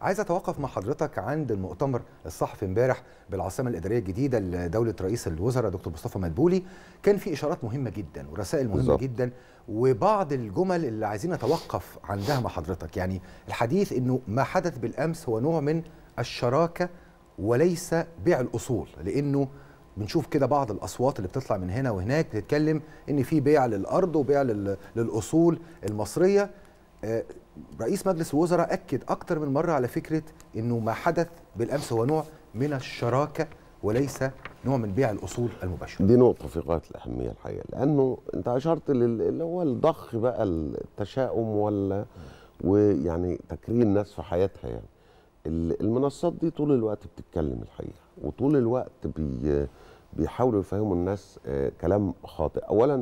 عايز اتوقف مع حضرتك عند المؤتمر الصحفي امبارح بالعاصمه الاداريه الجديده لدوله رئيس الوزراء دكتور مصطفى مدبولي كان في اشارات مهمه جدا ورسائل مهمه بالزبط. جدا وبعض الجمل اللي عايزين نتوقف عندها مع حضرتك يعني الحديث انه ما حدث بالامس هو نوع من الشراكه وليس بيع الاصول لانه بنشوف كده بعض الاصوات اللي بتطلع من هنا وهناك بتتكلم ان في بيع للارض وبيع للاصول المصريه آه، رئيس مجلس الوزراء اكد اكتر من مره على فكره انه ما حدث بالامس هو نوع من الشراكه وليس نوع من بيع الاصول المباشره. دي نقطه في غايه الاهميه الحقيقه لانه انت اشرت اللي هو الضخ بقى التشاؤم ولا ويعني تكريم الناس في حياتها يعني. المنصات دي طول الوقت بتتكلم الحقيقه وطول الوقت بي بيحاولوا يفهموا الناس آه، كلام خاطئ. اولا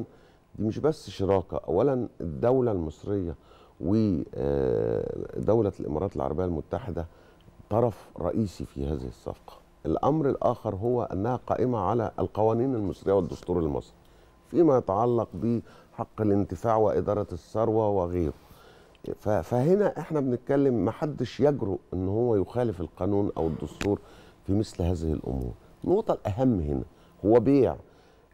دي مش بس شراكه، اولا الدوله المصريه ودولة الإمارات العربية المتحدة طرف رئيسي في هذه الصفقة الأمر الآخر هو أنها قائمة على القوانين المصرية والدستور المصري فيما يتعلق بحق الانتفاع وإدارة الثروة وغيره فهنا احنا بنتكلم ما حدش يجرؤ ان هو يخالف القانون او الدستور في مثل هذه الامور النقطه الاهم هنا هو بيع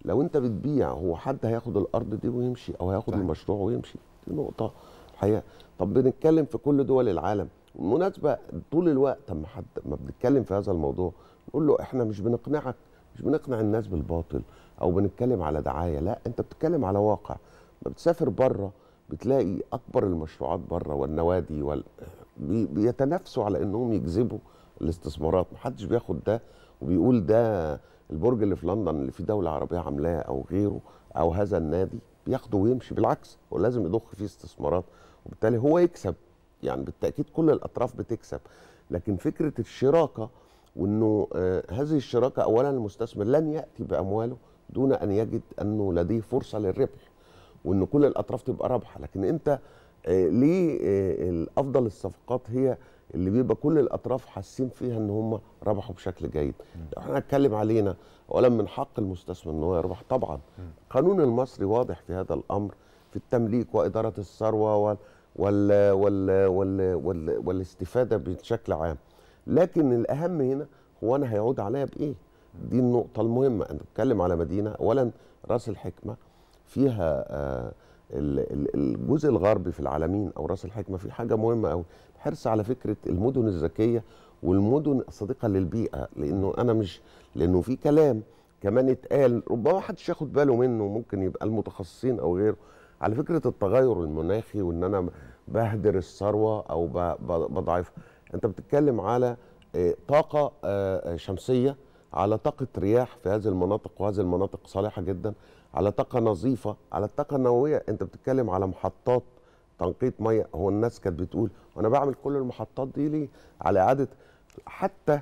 لو انت بتبيع هو حد هياخد الارض دي ويمشي او هياخد المشروع ويمشي دي نقطه الحقيقه طب بنتكلم في كل دول العالم بالمناسبه طول الوقت اما حد ما بنتكلم في هذا الموضوع نقول له احنا مش بنقنعك مش بنقنع الناس بالباطل او بنتكلم على دعايه لا انت بتتكلم على واقع ما بتسافر بره بتلاقي اكبر المشروعات بره والنوادي وال... بيتنافسوا على انهم يجذبوا الاستثمارات محدش بياخد ده وبيقول ده البرج اللي في لندن اللي في دوله عربيه عاملاه او غيره او هذا النادي ياخده ويمشي بالعكس هو لازم يضخ فيه استثمارات وبالتالي هو يكسب يعني بالتاكيد كل الاطراف بتكسب لكن فكره الشراكه وانه آه، هذه الشراكه اولا المستثمر لن ياتي بامواله دون ان يجد انه لديه فرصه للربح وان كل الاطراف تبقى رابحه لكن انت آه، ليه آه، الافضل الصفقات هي اللي بيبقى كل الاطراف حاسين فيها ان هم ربحوا بشكل جيد لو احنا هنتكلم علينا اولا من حق المستثمر ان هو يربح طبعا القانون المصري واضح في هذا الامر في التمليك واداره الثروه وال وال وال وال وال والاستفاده بشكل عام لكن الاهم هنا هو انا هيعود عليا بايه دي النقطه المهمه انا بتكلم على مدينه اولا راس الحكمه فيها آه الجزء الغربي في العالمين او راس الحكمه في حاجه مهمه قوي الحرص على فكره المدن الذكيه والمدن الصديقه للبيئه لانه انا مش لانه في كلام كمان اتقال ربما حدش ياخد باله منه ممكن يبقى المتخصصين او غيره على فكره التغير المناخي وان انا بهدر الثروه او بضعفها انت بتتكلم على آه، طاقه آه، شمسيه على طاقة رياح في هذه المناطق وهذه المناطق صالحة جدا على طاقة نظيفة على الطاقة النووية أنت بتتكلم على محطات تنقيط مية هو الناس كانت بتقول وأنا بعمل كل المحطات دي ليه على إعادة حتى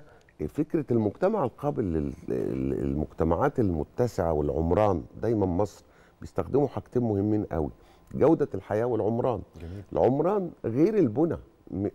فكرة المجتمع القابل للمجتمعات المتسعة والعمران دايما مصر بيستخدموا حاجتين مهمين قوي جودة الحياة والعمران جميل. العمران غير البنى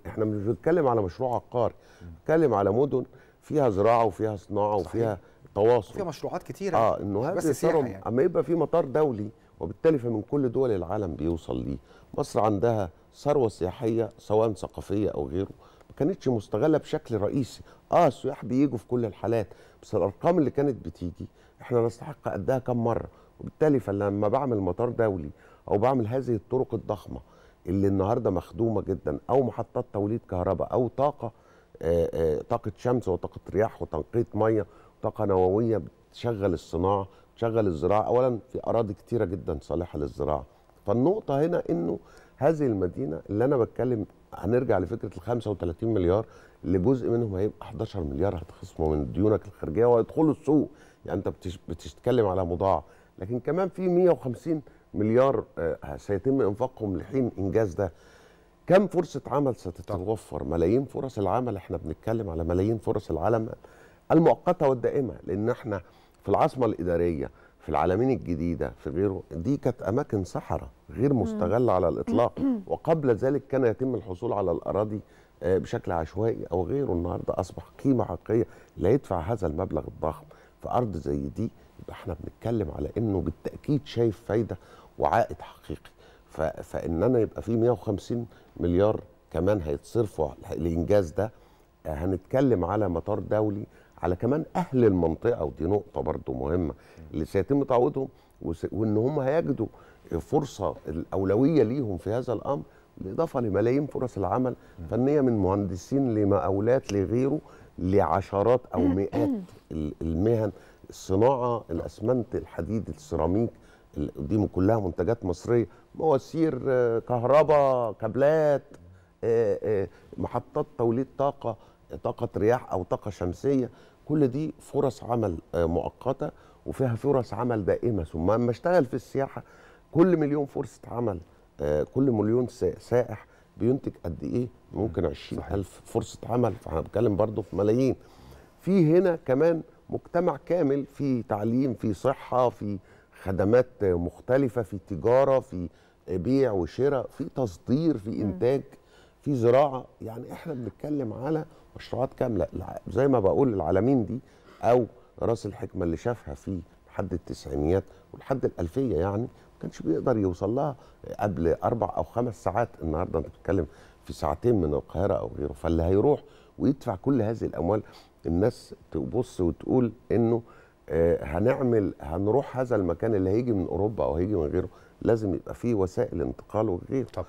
احنا مش بنتكلم على مشروع عقاري بنتكلم على مدن فيها زراعه وفيها صناعه صحيح. وفيها تواصل فيها مشروعات كتيره اه انه هذا بس يعني. اما يبقى في مطار دولي وبالتالي فمن كل دول العالم بيوصل ليه مصر عندها ثروه سياحيه سواء ثقافيه او غيره ما كانتش مستغله بشكل رئيسي اه السياح بيجوا في كل الحالات بس الارقام اللي كانت بتيجي احنا نستحق قدها كم مره وبالتالي فلما بعمل مطار دولي او بعمل هذه الطرق الضخمه اللي النهارده مخدومه جدا او محطات توليد كهرباء او طاقه آه، آه، طاقه شمس وطاقه رياح وتنقيه ميه وطاقه نوويه بتشغل الصناعه بتشغل الزراعه اولا في اراضي كتيره جدا صالحه للزراعه فالنقطه هنا انه هذه المدينه اللي انا بتكلم هنرجع لفكره ال 35 مليار اللي جزء منهم هيبقى 11 مليار هتخصمه من ديونك الخارجيه ويدخلوا السوق يعني انت بتتكلم على مضاعف لكن كمان في 150 مليار آه، سيتم انفاقهم لحين انجاز ده كم فرصه عمل ستتوفر ملايين فرص العمل احنا بنتكلم على ملايين فرص العالم المؤقته والدائمه لان احنا في العاصمه الاداريه في العالمين الجديده في غيره دي كانت اماكن صحراء غير مستغله على الاطلاق وقبل ذلك كان يتم الحصول على الاراضي آه، بشكل عشوائي او غيره النهارده اصبح قيمه حقيقيه لا يدفع هذا المبلغ الضخم في ارض زي دي يبقى احنا بنتكلم على انه بالتاكيد شايف فايده وعائد حقيقي فان انا يبقى في 150 مليار كمان هيتصرفوا الانجاز ده هنتكلم على مطار دولي على كمان اهل المنطقه ودي نقطه برضو مهمه اللي سيتم تعويضهم وان هم هيجدوا فرصه الاولويه ليهم في هذا الامر بالاضافه لملايين فرص العمل فنيه من مهندسين لمقاولات لغيره لعشرات او مئات المهن الصناعه الاسمنت الحديد السيراميك دي كلها منتجات مصريه مواسير آه، كهرباء كابلات آه، آه، محطات توليد طاقه طاقه رياح او طاقه شمسيه كل دي فرص عمل مؤقته وفيها فرص عمل دائمه ثم اما اشتغل في السياحه كل مليون فرصه عمل كل مليون سائح بينتج قد ايه ممكن ألف فرصه عمل فاحنا بنتكلم برضو في ملايين في هنا كمان مجتمع كامل في تعليم في صحه في خدمات مختلفه في تجاره في بيع وشراء في تصدير في انتاج في زراعه يعني احنا بنتكلم على مشروعات كامله زي ما بقول العالمين دي او راس الحكمه اللي شافها في لحد التسعينيات ولحد الالفيه يعني ما كانش بيقدر يوصل لها قبل اربع او خمس ساعات النهارده انت بتتكلم في ساعتين من القاهره او غيره فاللي هيروح ويدفع كل هذه الاموال الناس تبص وتقول انه آه، هنعمل هنروح هذا المكان اللي هيجي من اوروبا او هيجي من غيره لازم يبقى فيه وسائل انتقال وغيره